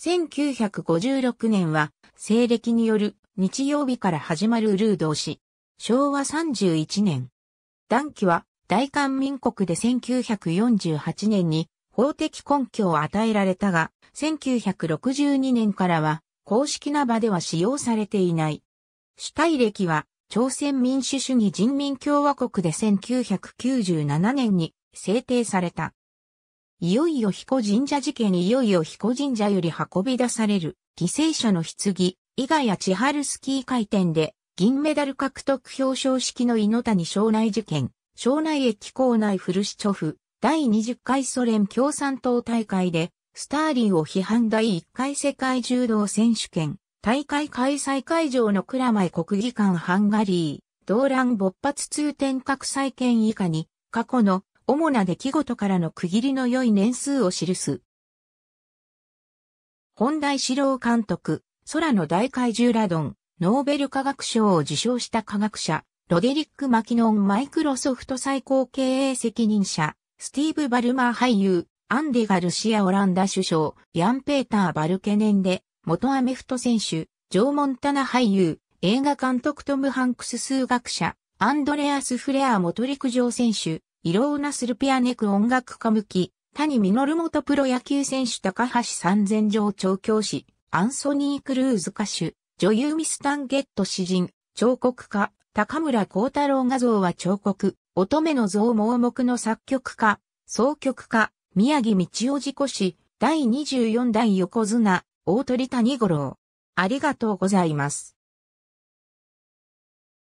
1956年は西暦による日曜日から始まるルード氏。昭和31年。団記は大韓民国で1948年に法的根拠を与えられたが、1962年からは公式な場では使用されていない。主体歴は朝鮮民主主義人民共和国で1997年に制定された。いよいよ彦神社事件いよいよ彦神社より運び出される犠牲者の棺、伊賀谷千春スキー回転で銀メダル獲得表彰式の猪谷省内事件、省内駅構内フルシチョフ、第20回ソ連共産党大会でスターリンを批判第1回世界柔道選手権、大会開催会場の蔵前国技館ハンガリー、動乱勃発通天閣再建以下に過去の主な出来事からの区切りの良い年数を記す。本大史郎監督、空の大怪獣ラドン、ノーベル化学賞を受賞した科学者、ロデリック・マキノン・マイクロソフト最高経営責任者、スティーブ・バルマー俳優、アンディ・ガルシア・オランダ首相、ヤン・ペーター・バルケネンで、元アメフト選手、ジョー・モンタナ俳優、映画監督トム・ハンクス数学者、アンドレアス・フレア元陸上選手、イローナ・スルピアネク音楽家向き、谷実元プロ野球選手高橋三千条調教師、アンソニー・クルーズ歌手、女優ミスタンゲット詩人、彫刻家、高村光太郎画像は彫刻、乙女の像盲目の作曲家、総曲家、宮城道夫事故死、第24代横綱、大鳥谷五郎。ありがとうございます。